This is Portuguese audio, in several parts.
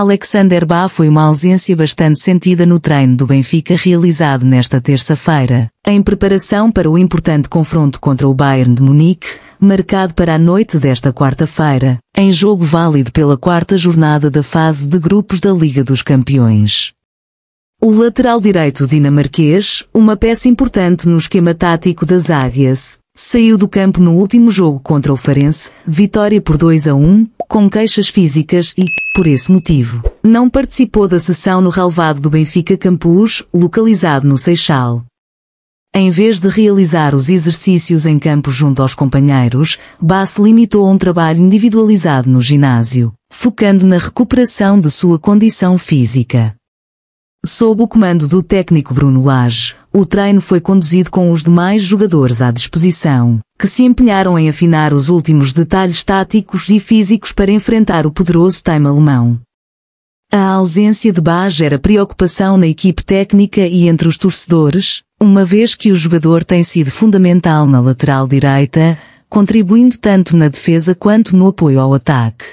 Alexander Bá foi uma ausência bastante sentida no treino do Benfica realizado nesta terça-feira, em preparação para o importante confronto contra o Bayern de Munique, marcado para a noite desta quarta-feira, em jogo válido pela quarta jornada da fase de grupos da Liga dos Campeões. O lateral direito dinamarquês, uma peça importante no esquema tático das águias, saiu do campo no último jogo contra o Farense, vitória por 2 a 1, com queixas físicas e, por esse motivo, não participou da sessão no relevado do Benfica Campus, localizado no Seixal. Em vez de realizar os exercícios em campo junto aos companheiros, Bass limitou um trabalho individualizado no ginásio, focando na recuperação de sua condição física. Sob o comando do técnico Bruno Lage, o treino foi conduzido com os demais jogadores à disposição, que se empenharam em afinar os últimos detalhes táticos e físicos para enfrentar o poderoso time alemão. A ausência de Bá era preocupação na equipe técnica e entre os torcedores, uma vez que o jogador tem sido fundamental na lateral direita, contribuindo tanto na defesa quanto no apoio ao ataque.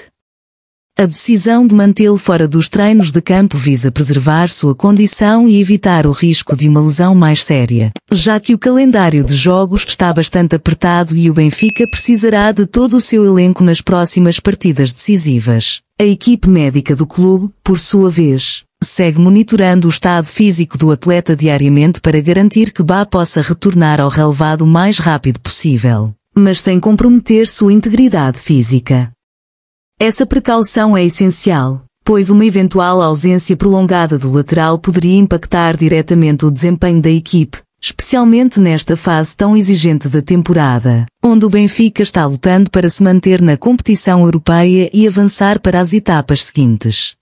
A decisão de mantê-lo fora dos treinos de campo visa preservar sua condição e evitar o risco de uma lesão mais séria, já que o calendário de jogos está bastante apertado e o Benfica precisará de todo o seu elenco nas próximas partidas decisivas. A equipe médica do clube, por sua vez, segue monitorando o estado físico do atleta diariamente para garantir que Bá possa retornar ao relevado o mais rápido possível, mas sem comprometer sua integridade física. Essa precaução é essencial, pois uma eventual ausência prolongada do lateral poderia impactar diretamente o desempenho da equipe, especialmente nesta fase tão exigente da temporada, onde o Benfica está lutando para se manter na competição europeia e avançar para as etapas seguintes.